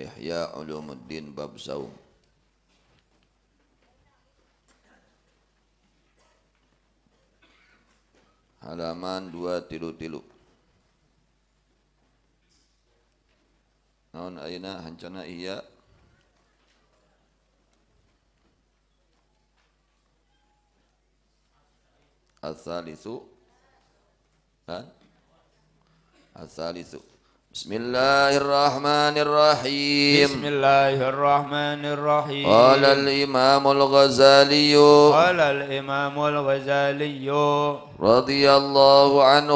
Ihya Ulumuddin Bab Saum halaman tilu tilu naon aina hancana iya asalisu kan asalisu بسم الله الرحمن الرحيم بسم الله الرحمن الرحيم قال الإمام الغزالي قال الإمام الغزالي رضي الله عنه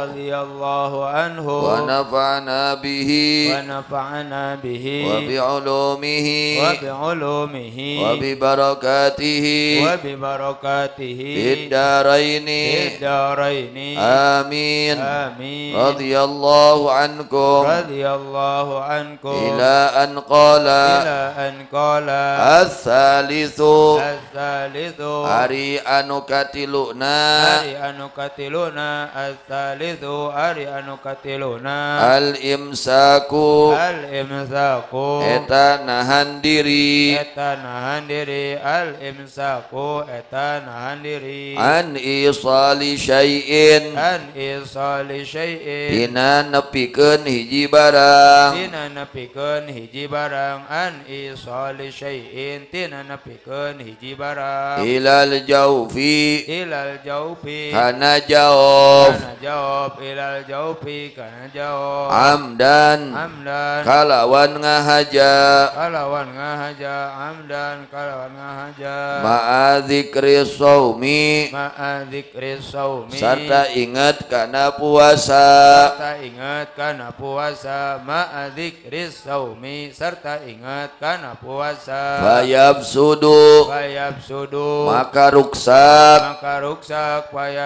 رضي الله عنه ونفعنا به ونفعنا به وبعلومه وبعلومه وببركاته وببركاته في الدارين في الدارين آمين آمين رضي الله عنكم رضي الله عنكم إلى أن قال إلى أن قال الثالث الثالث أري أن قتلنا ari anu الثالث al كتلنا الإمساك الإمساك Eta nahan diri Eta nahan diri Al-imsaku Eta nahan diri An isali syai'in An isali syai'in Tina nepikeun hiji barang Tina nepikeun hiji barang An isali syai'in Tina nepikeun hiji barang Ilal jaufi Ilal jaufi Kana jawab. Kana jawab ilal jawfi kana jawab. Amdan. Amdan. Kalawan ngahaja. Kalawan ngahaja. Amdan kalawan ngahaja. Ma'a dzikri saumi. Ma'a dzikri saumi. Serta ingat kana puasa. Serta ingat kana puasa. Ma'a dzikri saumi serta ingat karena puasa. Fayabsudu. sudu Maka ruksak. Maka ruksak fayab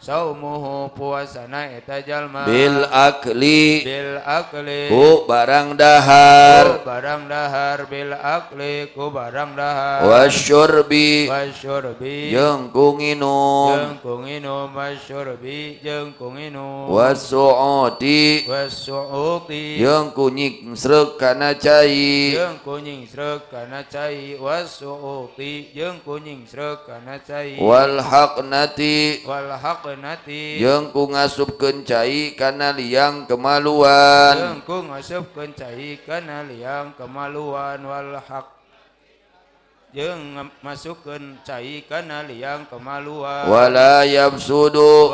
saumuhu puasana eta jalma bil akli bil akli ku barang dahar ku barang dahar bil akli ku barang dahar wasyurbi wasyurbi jeung ku nginum jeung ku nginum wasyurbi jeung ku nginum wasuuti wasuuti jeung ku nyingsreuk kana cai jeung ku nyingsreuk kana cai wasuuti jeung ku nyingsreuk kana cai wal haqnati wal yang ku ngasub kecaiikan liang kemaluanikanang kemaluanwala Hai masuk ke cairikan liang kemaluanwalam suhu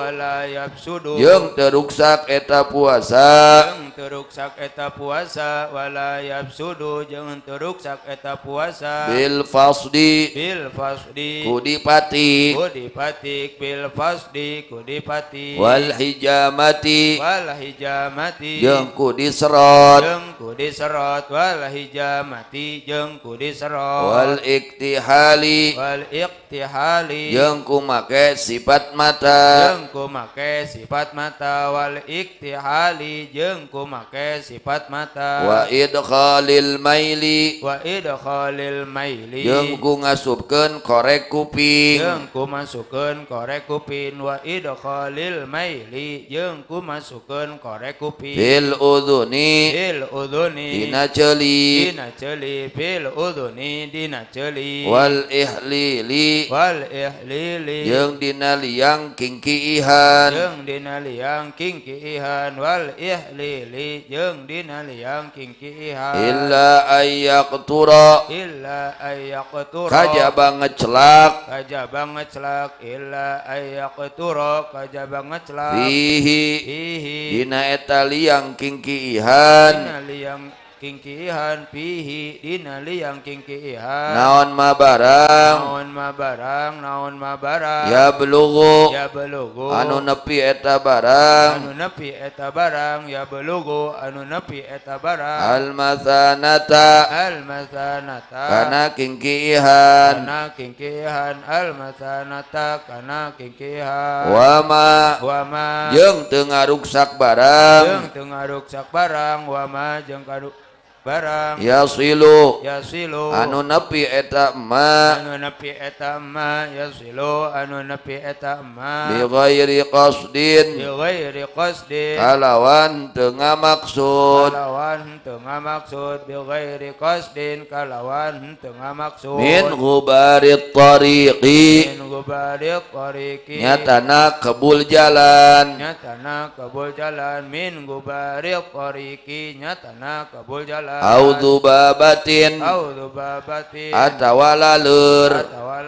yang teruksak eta puasanya sak eta puasa wala yabsudu jeung sak eta puasa bil fasdi bil fasdi kudipati kudipati bil fasdi kudipati wal hijamati wal hijamati jeung kudisrot jeung kudi serot wal hijamati jeng kudi serot wal iktihali wal iktihali jeung kumake sifat mata jengku make sifat mata wal iktihali jengku make sifat mata wa idkhalil maili wa idkhalil maili jengku ku ngasupkeun korek kuping jeng ku masukkeun korek kuping wa idkhalil maili jengku ku masukkeun korek kuping fil udhuni fil udhuni dina celi dina celi bil udhuni dina celi wal ihlili wal ihlili Yang dina liang ihan Yang dina liang ihan wal ihlili Yang dina liang ihan. illa ayyaqtura illa ayyaqtura kajaba ngecelak kajaba ngecelak illa ayyaqtura kajaba ngecelak fihi fihi dina yang liang ihan. yang tinggal Kiingkihan pihidina liang Kikihan naon mabarangon mabarang naon mabarang yabelugugo anu nepi eta barang anpi eta barang yabelgo anu nepi eta barang alma sananata almanata anakkinkihan anakkinkihan alma sananata karena Kikihan wama wama Jung Ten ruksak barang Ten rukak barang wama jeung kaduknya barang ya, ya silu anu nepi eta ma anu nepi eta ma ya silu anu nepi eta ma bi ghairi qasdin bi ghairi qasdin kalawan teu ngamaksud kalawan teu ngamaksud bi ghairi qasdin kalawan teu ngamaksud min ghubarit tariqi min ghubarit tariqi nyatana kebul jalan nyatana kebul jalan min ghubarit tariqi nyatana kebul jalan au dzubabatin au dzubabatin atawa atawalalur. atawa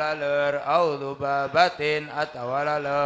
au dzubabatin atawa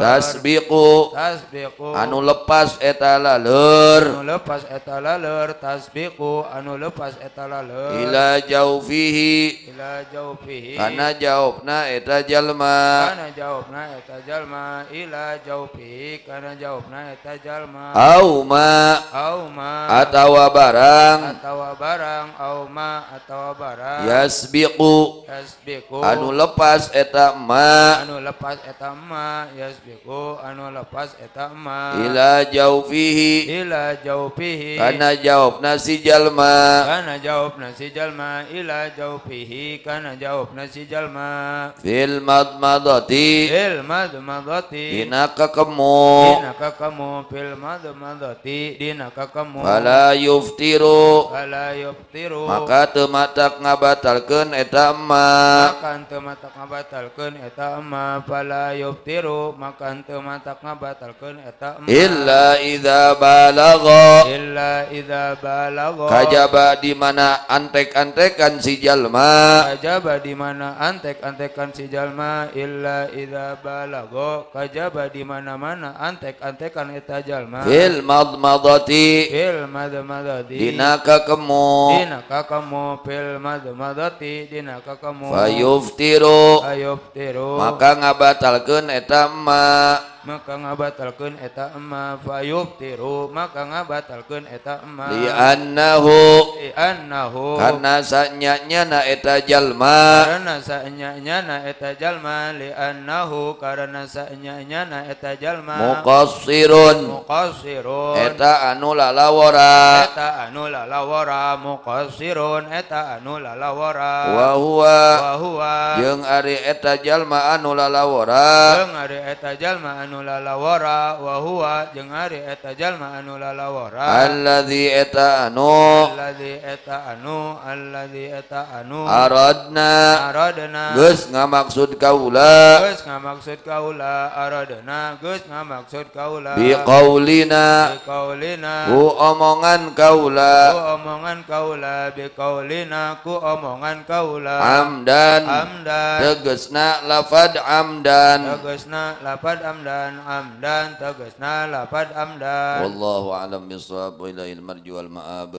tasbiqu tasbiqu anu lepas eta lalur anu lepas eta lalur tasbiqu anu lepas eta lalur ila jaufihi ila jaufihi kana jaubna eta jalma kana jaubna eta jalma ila jaufihi kana jaubna eta jalma au ma au ma atawa barang atawa barang barang auma atau barang yasbiqu yasbiqu anu lepas eta ma anu lepas eta ma yasbiqu anu lepas eta ma ila jaufihi ila jaufihi kana jawab nasi jalma kana jawab nasi jalma ila jaufihi kana jawab nasi jalma fil madmadati fil madmadati dina kakemu dina kakemu fil madmadati dina kakemu wala yuftiru wala yuftiru maka teu matak ngabatalkeun eta maka teu matak ngabatalkeun eta emak fala yuftiru maka teu matak ngabatalkeun eta illa idza balagha illa idza balagha kajaba di mana antek-antekan si jalma kajaba di mana antek-antekan si jalma illa idza balagha kajaba di mana-mana antek-antekan eta jalma fil madmadati fil madmadati dina kakemu dinakakamu fil madmadati dinakakamu fayuftiru fayuftiru maka ngabatalkeun eta tinggal maka ngabatal kun eta emma fayup tiru maka nga batal kun eta emma linahu karenasanyanya na etajallmaanyanya na etajallma linahu karena saknyanya na eta jalma muqasiun eta anula law anula law muqasiun eta anula law jeung Ari etajallma anula lawang Ari eta jalma anu anu lalawara wa huwa jeung ari eta jalma anu lalawara allazi eta anu allazi eta anu allazi eta anu aradna aradna geus ngamaksud kaula geus ngamaksud kaula aradna geus ngamaksud kaula bi qaulina bi qaulina ku omongan kaula ku omongan kaula bi qaulina ku omongan kaula amdan amdan tegesna lafad amdan tegesna lafad amdan amdan amdan tegasna lapad amdan wallahu alam bisawab wa ilahil marju wal ma'ab